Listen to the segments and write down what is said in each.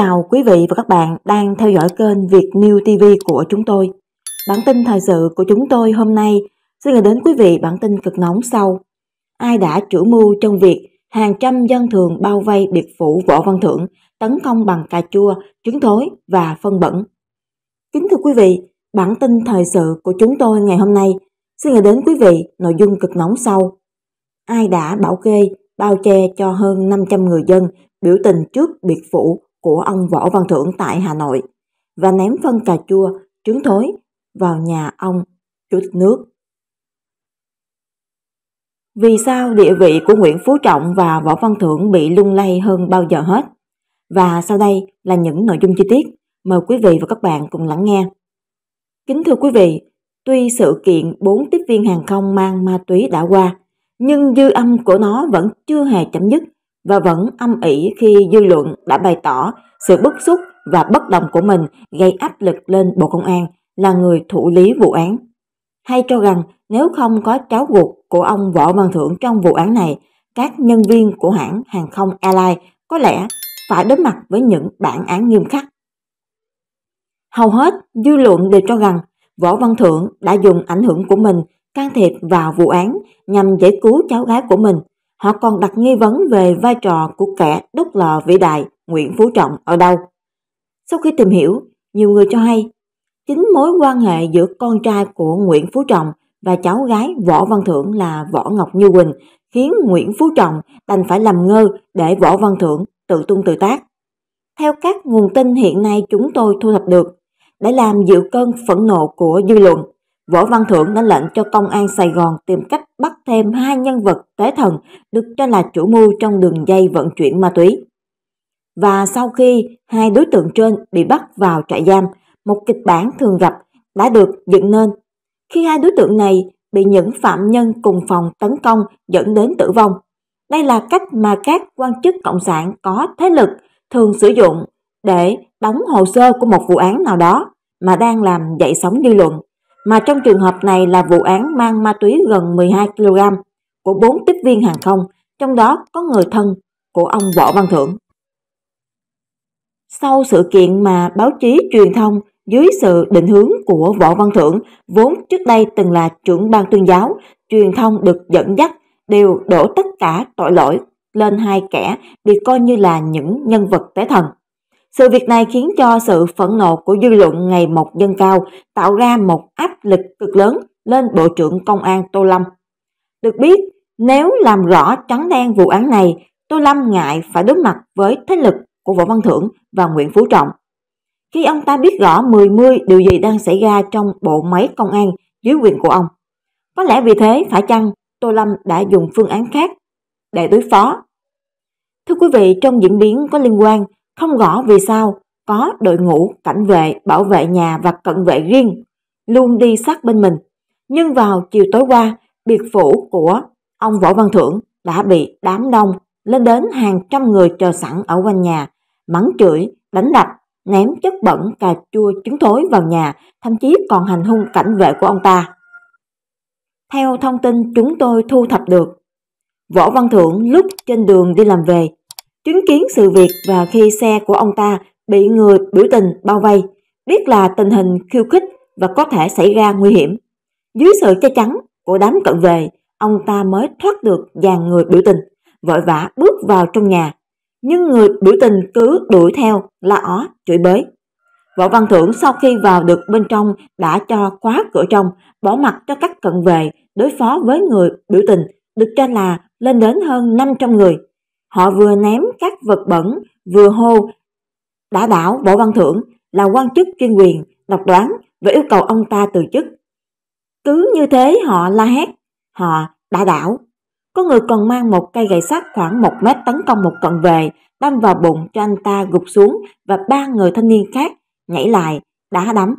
chào quý vị và các bạn đang theo dõi kênh Việt New TV của chúng tôi. Bản tin thời sự của chúng tôi hôm nay xin gửi đến quý vị bản tin cực nóng sau. Ai đã chủ mưu trong việc hàng trăm dân thường bao vây biệt phủ Võ Văn Thưởng, tấn công bằng cà chua, trứng thối và phân bẩn. Kính thưa quý vị, bản tin thời sự của chúng tôi ngày hôm nay xin gửi đến quý vị nội dung cực nóng sau. Ai đã bảo kê bao che cho hơn 500 người dân biểu tình trước biệt phủ của ông Võ Văn Thưởng tại Hà Nội và ném phân cà chua, trứng thối vào nhà ông Chủ tịch nước. Vì sao địa vị của Nguyễn Phú Trọng và Võ Văn Thưởng bị lung lay hơn bao giờ hết? Và sau đây là những nội dung chi tiết. Mời quý vị và các bạn cùng lắng nghe. Kính thưa quý vị, tuy sự kiện 4 tiếp viên hàng không mang ma túy đã qua, nhưng dư âm của nó vẫn chưa hề chấm dứt và vẫn âm ỉ khi dư luận đã bày tỏ sự bức xúc và bất đồng của mình gây áp lực lên Bộ Công an là người thụ lý vụ án. Hay cho rằng nếu không có cháu ruột của ông Võ Văn Thưởng trong vụ án này, các nhân viên của hãng hàng không Airlines có lẽ phải đối mặt với những bản án nghiêm khắc. Hầu hết dư luận đều cho rằng Võ Văn Thưởng đã dùng ảnh hưởng của mình can thiệp vào vụ án nhằm giải cứu cháu gái của mình Họ còn đặt nghi vấn về vai trò của kẻ đúc lò vĩ đại Nguyễn Phú Trọng ở đâu. Sau khi tìm hiểu, nhiều người cho hay chính mối quan hệ giữa con trai của Nguyễn Phú Trọng và cháu gái Võ Văn Thưởng là Võ Ngọc Như Quỳnh khiến Nguyễn Phú Trọng đành phải làm ngơ để Võ Văn Thưởng tự tung tự tác. Theo các nguồn tin hiện nay chúng tôi thu thập được, để làm dịu cơn phẫn nộ của dư luận, Võ Văn Thưởng đã lệnh cho công an Sài Gòn tìm cách bắt thêm hai nhân vật tế thần được cho là chủ mưu trong đường dây vận chuyển ma túy. Và sau khi hai đối tượng trên bị bắt vào trại giam, một kịch bản thường gặp đã được dựng nên. Khi hai đối tượng này bị những phạm nhân cùng phòng tấn công dẫn đến tử vong. Đây là cách mà các quan chức cộng sản có thế lực thường sử dụng để đóng hồ sơ của một vụ án nào đó mà đang làm dậy sóng dư luận mà trong trường hợp này là vụ án mang ma túy gần 12 kg của bốn tiếp viên hàng không, trong đó có người thân của ông Võ Văn Thưởng. Sau sự kiện mà báo chí truyền thông dưới sự định hướng của Võ Văn Thưởng, vốn trước đây từng là trưởng ban tuyên giáo, truyền thông được dẫn dắt đều đổ tất cả tội lỗi lên hai kẻ bị coi như là những nhân vật tế thần. Sự việc này khiến cho sự phẫn nộ của dư luận ngày một dâng cao, tạo ra một áp lực cực lớn lên Bộ trưởng Công an Tô Lâm. Được biết, nếu làm rõ trắng đen vụ án này, Tô Lâm ngại phải đối mặt với thế lực của Võ Văn Thưởng và Nguyễn Phú Trọng. Khi ông ta biết rõ mười 10 điều gì đang xảy ra trong bộ máy công an dưới quyền của ông. Có lẽ vì thế phải chăng Tô Lâm đã dùng phương án khác để đối phó. Thưa quý vị, trong diễn biến có liên quan, không rõ vì sao, có đội ngũ cảnh vệ, bảo vệ nhà và cận vệ riêng, luôn đi sát bên mình. Nhưng vào chiều tối qua, biệt phủ của ông Võ Văn Thưởng đã bị đám đông lên đến hàng trăm người chờ sẵn ở quanh nhà, mắng chửi, đánh đập, ném chất bẩn cà chua trứng thối vào nhà, thậm chí còn hành hung cảnh vệ của ông ta. Theo thông tin chúng tôi thu thập được, Võ Văn Thưởng lúc trên đường đi làm về chứng kiến sự việc và khi xe của ông ta bị người biểu tình bao vây, biết là tình hình khiêu khích và có thể xảy ra nguy hiểm. Dưới sự che chắn của đám cận vệ, ông ta mới thoát được dàn người biểu tình, vội vã bước vào trong nhà. Nhưng người biểu tình cứ đuổi theo, la ó, chửi bới. Võ Văn Thưởng sau khi vào được bên trong đã cho khóa cửa trong, bỏ mặt cho các cận vệ đối phó với người biểu tình, được cho là lên đến hơn 500 người. Họ vừa ném các vật bẩn, vừa hô, đã đảo Võ Văn Thưởng là quan chức chuyên quyền, độc đoán và yêu cầu ông ta từ chức. Cứ như thế họ la hét, họ đã đảo. Có người còn mang một cây gậy sắt khoảng một mét tấn công một cận vệ đâm vào bụng cho anh ta gục xuống và ba người thanh niên khác nhảy lại, đá đấm.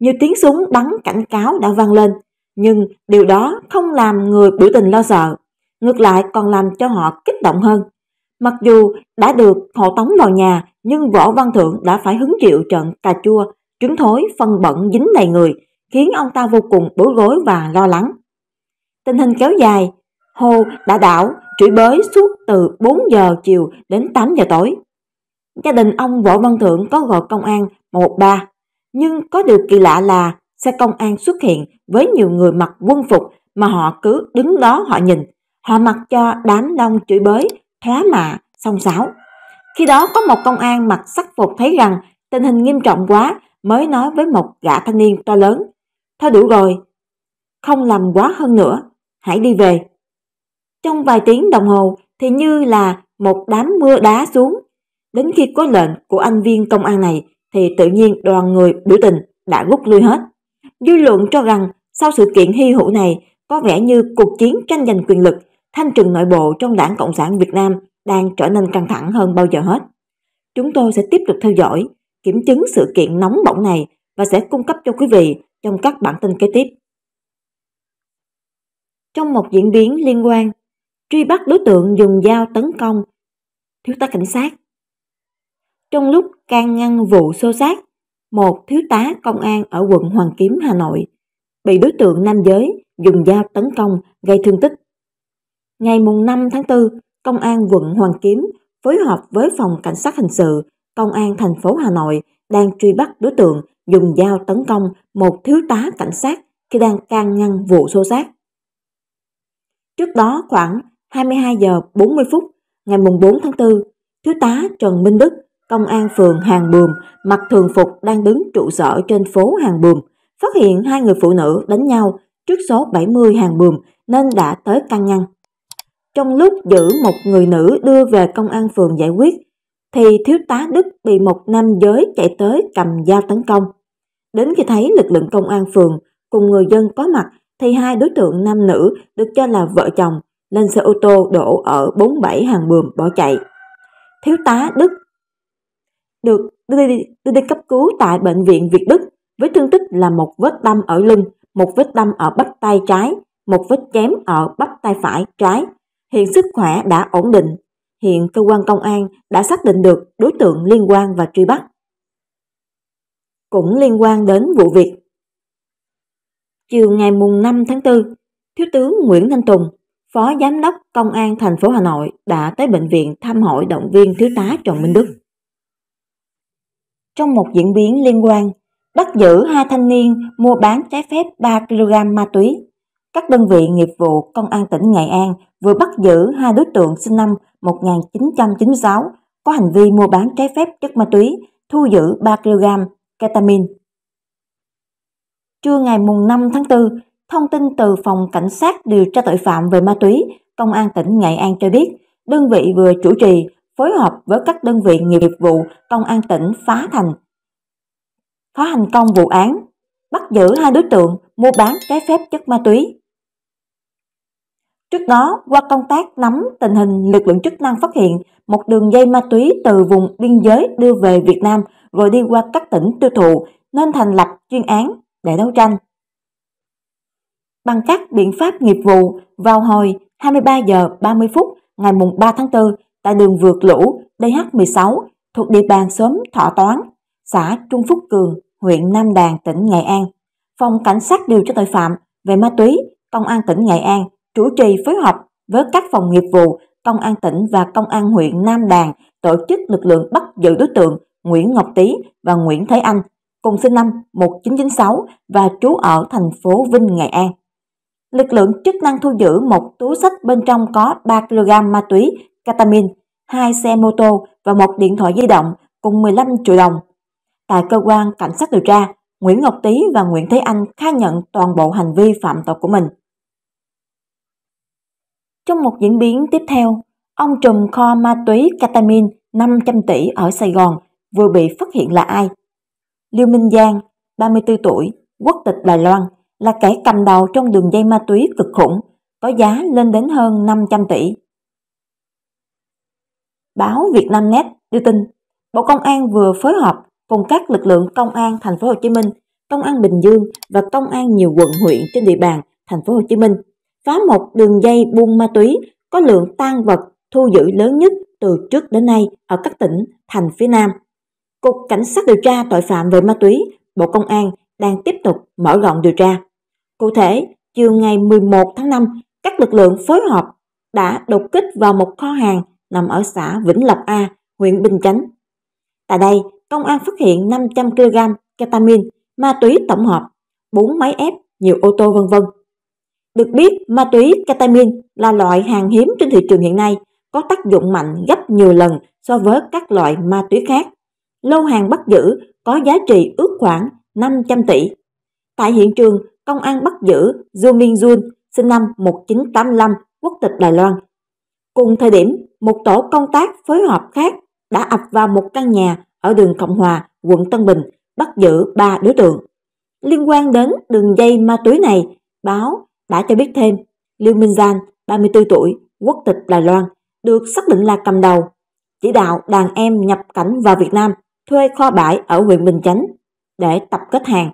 Nhiều tiếng súng bắn cảnh cáo đã vang lên, nhưng điều đó không làm người biểu tình lo sợ ngược lại còn làm cho họ kích động hơn. Mặc dù đã được hộ tống vào nhà, nhưng Võ Văn Thượng đã phải hứng chịu trận cà chua, trứng thối, phân bẩn dính đầy người, khiến ông ta vô cùng bối rối và lo lắng. Tình hình kéo dài, Hồ đã đảo, chửi bới suốt từ 4 giờ chiều đến 8 giờ tối. Gia đình ông Võ Văn Thượng có gọi công an 113, nhưng có điều kỳ lạ là xe công an xuất hiện với nhiều người mặc quân phục mà họ cứ đứng đó họ nhìn, hạ mặt cho đám đông chửi bới, thóa mạ, song xáo. Khi đó có một công an mặc sắc phục thấy rằng tình hình nghiêm trọng quá mới nói với một gã thanh niên to lớn. Thôi đủ rồi, không làm quá hơn nữa, hãy đi về. Trong vài tiếng đồng hồ thì như là một đám mưa đá xuống. Đến khi có lệnh của anh viên công an này thì tự nhiên đoàn người biểu tình đã rút lui hết. Dư luận cho rằng sau sự kiện hy hữu này có vẻ như cuộc chiến tranh giành quyền lực thanh trừng nội bộ trong đảng Cộng sản Việt Nam đang trở nên căng thẳng hơn bao giờ hết. Chúng tôi sẽ tiếp tục theo dõi, kiểm chứng sự kiện nóng bỏng này và sẽ cung cấp cho quý vị trong các bản tin kế tiếp. Trong một diễn biến liên quan, truy bắt đối tượng dùng dao tấn công thiếu tá cảnh sát. Trong lúc can ngăn vụ xô xát, một thiếu tá công an ở quận Hoàng Kiếm, Hà Nội bị đối tượng nam giới dùng dao tấn công gây thương tích Ngày mùng 5 tháng 4, Công an quận Hoàng Kiếm phối hợp với Phòng Cảnh sát Hình sự, Công an thành phố Hà Nội đang truy bắt đối tượng dùng dao tấn công một thiếu tá cảnh sát khi đang can ngăn vụ xô xát. Trước đó khoảng 22 giờ 40 phút ngày mùng 4 tháng 4, Thiếu tá Trần Minh Đức, Công an phường Hàng Bùm, mặc thường phục đang đứng trụ sở trên phố Hàng Bùm, phát hiện hai người phụ nữ đánh nhau trước số 70 Hàng Bùm nên đã tới can ngăn. Trong lúc giữ một người nữ đưa về công an phường giải quyết, thì thiếu tá Đức bị một nam giới chạy tới cầm dao tấn công. Đến khi thấy lực lượng công an phường cùng người dân có mặt, thì hai đối tượng nam nữ được cho là vợ chồng lên xe ô tô đổ ở 47 hàng buồm bỏ chạy. Thiếu tá Đức được đưa đi, đưa đi cấp cứu tại Bệnh viện Việt Đức với thương tích là một vết đâm ở lưng, một vết đâm ở bắp tay trái, một vết chém ở bắp tay phải trái hiện sức khỏe đã ổn định. Hiện cơ quan công an đã xác định được đối tượng liên quan và truy bắt. Cũng liên quan đến vụ việc. Chiều ngày mùng 5 tháng 4, Thiếu tướng Nguyễn Thanh Tùng, Phó Giám đốc Công an thành phố Hà Nội đã tới bệnh viện thăm hỏi động viên Thiếu tá Trần Minh Đức. Trong một diễn biến liên quan, bắt giữ hai thanh niên mua bán trái phép 3 kg ma túy. Các đơn vị nghiệp vụ Công an tỉnh Nghệ An vừa bắt giữ hai đối tượng sinh năm 1996 có hành vi mua bán trái phép chất ma túy, thu giữ 3 kg ketamine. Trưa ngày 5 tháng 4, thông tin từ Phòng Cảnh sát điều tra tội phạm về ma túy, Công an tỉnh Nghệ An cho biết, đơn vị vừa chủ trì, phối hợp với các đơn vị nghiệp vụ Công an tỉnh phá thành. Phá hành công vụ án, bắt giữ hai đối tượng mua bán trái phép chất ma túy Trước đó, qua công tác nắm tình hình, lực lượng chức năng phát hiện một đường dây ma túy từ vùng biên giới đưa về Việt Nam rồi đi qua các tỉnh tiêu thụ nên thành lập chuyên án để đấu tranh. Bằng các biện pháp nghiệp vụ, vào hồi 23 giờ 30 phút ngày 3 tháng 4 tại đường vượt lũ DH16 thuộc địa bàn xóm Thọ Toán, xã Trung Phúc Cường, huyện Nam Đàn, tỉnh Nghệ An. Phòng Cảnh sát điều tra tội phạm về ma túy, Công an tỉnh Nghệ An chủ trì phối hợp với các phòng nghiệp vụ, công an tỉnh và công an huyện Nam Đàn tổ chức lực lượng bắt giữ đối tượng Nguyễn Ngọc Tý và Nguyễn Thế Anh, cùng sinh năm 1996 và trú ở thành phố Vinh, Nghệ An. Lực lượng chức năng thu giữ một túi sách bên trong có 3 kg ma túy, ketamin, hai xe mô tô và một điện thoại di động cùng 15 triệu đồng. Tại cơ quan cảnh sát điều tra, Nguyễn Ngọc Tý và Nguyễn Thế Anh khai nhận toàn bộ hành vi phạm tội của mình. Trong một diễn biến tiếp theo, ông trùm kho ma túy ketamin 500 tỷ ở Sài Gòn vừa bị phát hiện là ai? Lưu Minh Giang, 34 tuổi, quốc tịch Đài Loan, là kẻ cầm đầu trong đường dây ma túy cực khủng, có giá lên đến hơn 500 tỷ. Báo Việt Nam Net đưa tin, Bộ Công an vừa phối hợp cùng các lực lượng công an thành phố Hồ Chí Minh, công an Bình Dương và công an nhiều quận huyện trên địa bàn thành phố Hồ Chí Minh phá một đường dây buôn ma túy có lượng tang vật thu giữ lớn nhất từ trước đến nay ở các tỉnh, thành phía Nam. Cục Cảnh sát điều tra tội phạm về ma túy, Bộ Công an đang tiếp tục mở rộng điều tra. Cụ thể, chiều ngày 11 tháng 5, các lực lượng phối hợp đã đột kích vào một kho hàng nằm ở xã Vĩnh Lộc A, huyện Bình Chánh. Tại đây, công an phát hiện 500 kg ketamine, ma túy tổng hợp, 4 máy ép, nhiều ô tô vân vân. Được biết, ma túy ketamin là loại hàng hiếm trên thị trường hiện nay, có tác dụng mạnh gấp nhiều lần so với các loại ma túy khác. Lô hàng bắt giữ có giá trị ước khoảng 500 tỷ. Tại hiện trường, công an bắt giữ Du Minh Jun, sinh năm 1985, quốc tịch Đài Loan. Cùng thời điểm, một tổ công tác phối hợp khác đã ập vào một căn nhà ở đường Cộng Hòa, quận Tân Bình, bắt giữ ba đối tượng. Liên quan đến đường dây ma túy này, báo đã cho biết thêm Liêu Minh Giang, 34 tuổi, quốc tịch Đài Loan, được xác định là cầm đầu, chỉ đạo đàn em nhập cảnh vào Việt Nam, thuê kho bãi ở huyện Bình Chánh để tập kết hàng.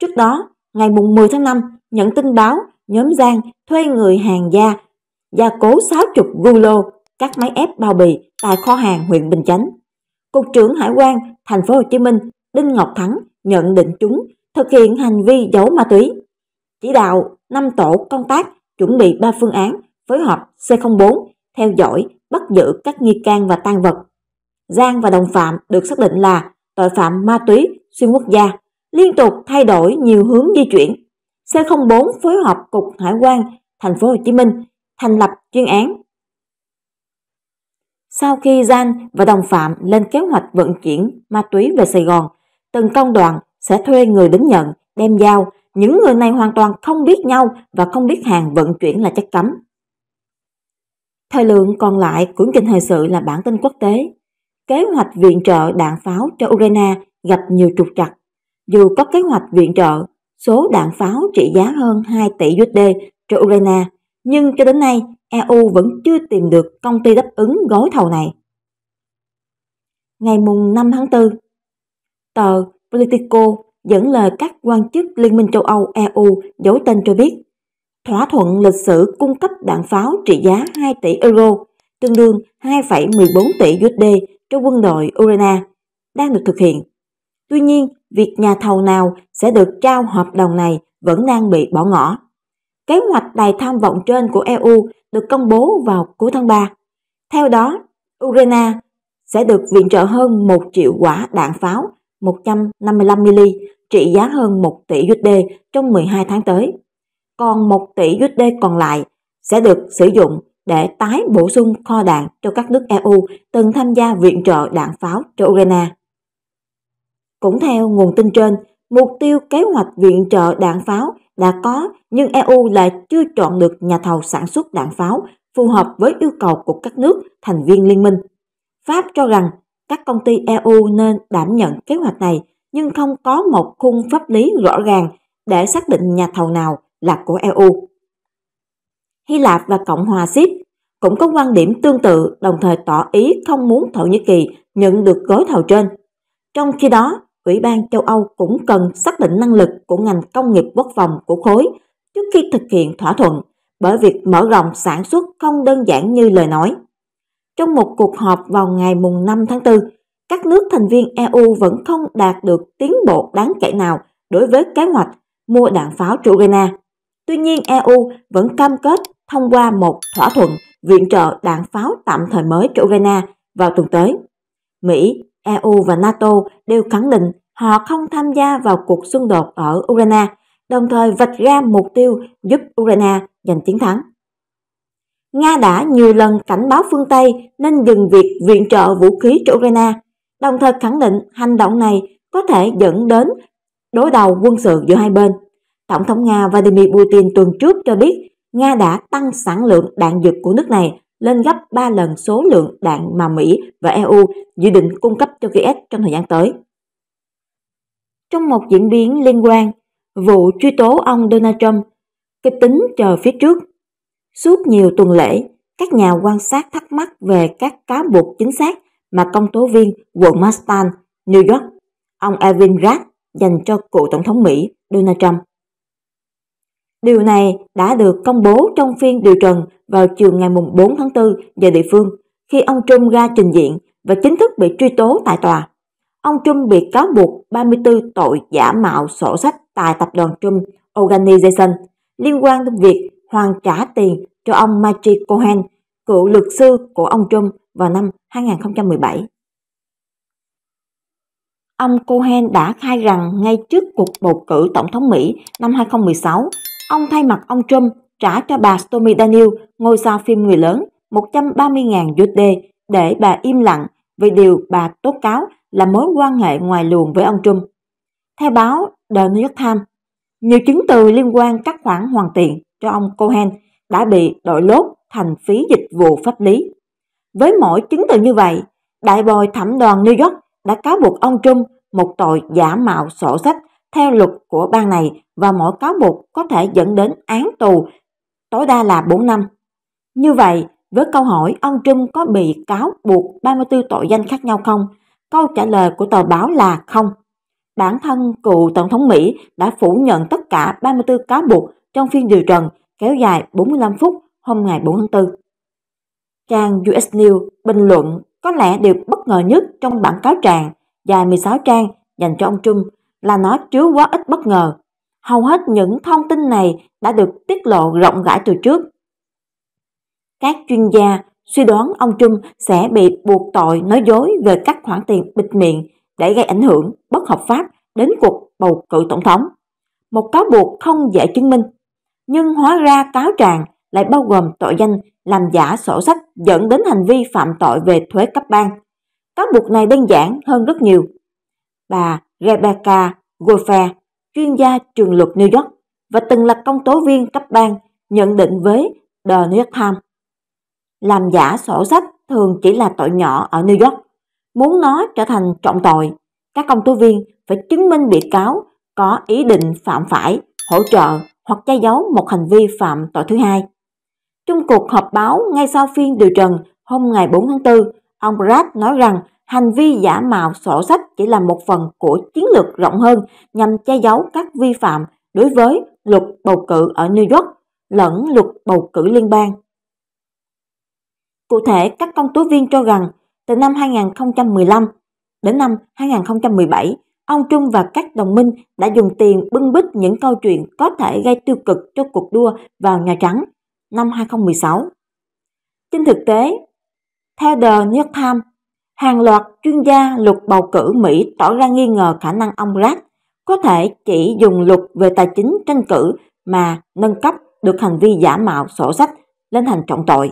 Trước đó, ngày 10 tháng 5, nhận tin báo nhóm Giang thuê người hàng gia, gia cố 60 gu lô, các máy ép bao bì tại kho hàng huyện Bình Chánh. Cục trưởng Hải quan thành phố Hồ Chí Minh Đinh Ngọc Thắng nhận định chúng thực hiện hành vi giấu ma túy. Chỉ đạo 5 tổ công tác chuẩn bị 3 phương án phối hợp C04 theo dõi, bắt giữ các nghi can và tang vật. Giang và đồng phạm được xác định là tội phạm ma túy xuyên quốc gia, liên tục thay đổi nhiều hướng di chuyển. C04 phối hợp cục hải quan thành phố Hồ Chí Minh thành lập chuyên án. Sau khi Giang và đồng phạm lên kế hoạch vận chuyển ma túy về Sài Gòn, từng công đoạn sẽ thuê người đến nhận, đem giao những người này hoàn toàn không biết nhau và không biết hàng vận chuyển là chất cấm. Thời lượng còn lại của kinh thời sự là bản tin quốc tế. Kế hoạch viện trợ đạn pháo cho Ukraine gặp nhiều trục trặc. Dù có kế hoạch viện trợ, số đạn pháo trị giá hơn 2 tỷ USD cho Ukraine, nhưng cho đến nay EU vẫn chưa tìm được công ty đáp ứng gói thầu này. Ngày mùng 5 tháng 4, tờ Politico dẫn lời các quan chức Liên minh châu Âu EU giấu tên cho biết, thỏa thuận lịch sử cung cấp đạn pháo trị giá 2 tỷ euro, tương đương 2,14 tỷ USD cho quân đội Ukraine, đang được thực hiện. Tuy nhiên, việc nhà thầu nào sẽ được trao hợp đồng này vẫn đang bị bỏ ngỏ. Kế hoạch đầy tham vọng trên của EU được công bố vào cuối tháng 3. Theo đó, Ukraine sẽ được viện trợ hơn 1 triệu quả đạn pháo 155ml trị giá hơn 1 tỷ USD trong 12 tháng tới. Còn 1 tỷ USD còn lại sẽ được sử dụng để tái bổ sung kho đạn cho các nước EU từng tham gia viện trợ đạn pháo cho Ukraine. Cũng theo nguồn tin trên, mục tiêu kế hoạch viện trợ đạn pháo đã có nhưng EU lại chưa chọn được nhà thầu sản xuất đạn pháo phù hợp với yêu cầu của các nước thành viên liên minh. Pháp cho rằng các công ty EU nên đảm nhận kế hoạch này nhưng không có một khung pháp lý rõ ràng để xác định nhà thầu nào là của EU. Hy Lạp và Cộng hòa Ship cũng có quan điểm tương tự đồng thời tỏ ý không muốn Thổ Nhĩ Kỳ nhận được gói thầu trên. Trong khi đó, Ủy ban châu Âu cũng cần xác định năng lực của ngành công nghiệp quốc phòng của khối trước khi thực hiện thỏa thuận, bởi việc mở rộng sản xuất không đơn giản như lời nói. Trong một cuộc họp vào ngày mùng 5 tháng 4, các nước thành viên EU vẫn không đạt được tiến bộ đáng kể nào đối với kế hoạch mua đạn pháo cho Ukraine. Tuy nhiên, EU vẫn cam kết thông qua một thỏa thuận viện trợ đạn pháo tạm thời mới cho Ukraine vào tuần tới. Mỹ, EU và NATO đều khẳng định họ không tham gia vào cuộc xung đột ở Ukraine, đồng thời vạch ra mục tiêu giúp Ukraine giành chiến thắng. Nga đã nhiều lần cảnh báo phương Tây nên dừng việc viện trợ vũ khí cho Ukraine, đồng thời khẳng định hành động này có thể dẫn đến đối đầu quân sự giữa hai bên. Tổng thống Nga Vladimir Putin tuần trước cho biết Nga đã tăng sản lượng đạn dược của nước này lên gấp 3 lần số lượng đạn mà Mỹ và EU dự định cung cấp cho Kiev trong thời gian tới. Trong một diễn biến liên quan, vụ truy tố ông Donald Trump, kịch tính chờ phía trước Suốt nhiều tuần lễ, các nhà quan sát thắc mắc về các cáo buộc chính xác mà công tố viên quận Manhattan, New York, ông Evin Ratt dành cho cựu Tổng thống Mỹ Donald Trump. Điều này đã được công bố trong phiên điều trần vào chiều ngày 4 tháng 4 giờ địa phương khi ông Trump ra trình diện và chính thức bị truy tố tại tòa. Ông Trump bị cáo buộc 34 tội giả mạo sổ sách tại tập đoàn Trump Organization liên quan đến việc Hoàn trả tiền cho ông Magic Cohen, cựu luật sư của ông Trump vào năm 2017. Ông Cohen đã khai rằng ngay trước cuộc bầu cử tổng thống Mỹ năm 2016, ông thay mặt ông Trump trả cho bà Stormy Daniels ngôi sao phim người lớn 130.000 USD để bà im lặng về điều bà tố cáo là mối quan hệ ngoài luồng với ông Trump. Theo báo The New York Times, nhiều chứng từ liên quan các khoản hoàn tiền cho ông Cohen đã bị đội lốt thành phí dịch vụ pháp lý. Với mỗi chứng từ như vậy, đại bồi thẩm đoàn New York đã cáo buộc ông Trump một tội giả mạo sổ sách theo luật của bang này và mỗi cáo buộc có thể dẫn đến án tù tối đa là 4 năm. Như vậy, với câu hỏi ông Trump có bị cáo buộc 34 tội danh khác nhau không, câu trả lời của tờ báo là không. Bản thân cựu Tổng thống Mỹ đã phủ nhận tất cả 34 cáo buộc trong phiên điều trần kéo dài 45 phút hôm ngày 4 tháng 4. Trang US News bình luận có lẽ điều bất ngờ nhất trong bản cáo trạng dài 16 trang dành cho ông Trung là nó chứa quá ít bất ngờ. Hầu hết những thông tin này đã được tiết lộ rộng rãi từ trước. Các chuyên gia suy đoán ông Trung sẽ bị buộc tội nói dối về các khoản tiền bịt miệng để gây ảnh hưởng bất hợp pháp đến cuộc bầu cử tổng thống. Một cáo buộc không dễ chứng minh nhưng hóa ra cáo trạng lại bao gồm tội danh làm giả sổ sách dẫn đến hành vi phạm tội về thuế cấp bang. Cáo buộc này đơn giản hơn rất nhiều. Bà Rebecca Gofer, chuyên gia trường luật New York và từng là công tố viên cấp bang, nhận định với The New York Times. Làm giả sổ sách thường chỉ là tội nhỏ ở New York. Muốn nó trở thành trọng tội, các công tố viên phải chứng minh bị cáo có ý định phạm phải, hỗ trợ hoặc che giấu một hành vi phạm tội thứ hai. Trong cuộc họp báo ngay sau phiên điều trần hôm ngày 4 tháng 4, ông Brad nói rằng hành vi giả mạo sổ sách chỉ là một phần của chiến lược rộng hơn nhằm che giấu các vi phạm đối với luật bầu cử ở New York lẫn luật bầu cử liên bang. Cụ thể, các công tố viên cho rằng từ năm 2015 đến năm 2017, Ông Trung và các đồng minh đã dùng tiền bưng bít những câu chuyện có thể gây tiêu cực cho cuộc đua vào Nhà Trắng năm 2016. Trên thực tế, theo The New York Times, hàng loạt chuyên gia luật bầu cử Mỹ tỏ ra nghi ngờ khả năng ông Brad có thể chỉ dùng luật về tài chính tranh cử mà nâng cấp được hành vi giả mạo sổ sách lên thành trọng tội.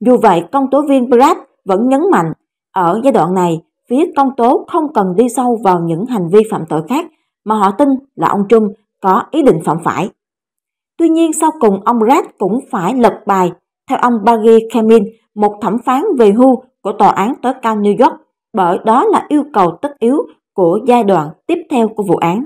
Dù vậy, công tố viên Brad vẫn nhấn mạnh ở giai đoạn này phía công tố không cần đi sâu vào những hành vi phạm tội khác mà họ tin là ông Trump có ý định phạm phải. Tuy nhiên sau cùng ông Brad cũng phải lật bài theo ông Barry Kemin, một thẩm phán về hưu của Tòa án tối cao New York, bởi đó là yêu cầu tất yếu của giai đoạn tiếp theo của vụ án.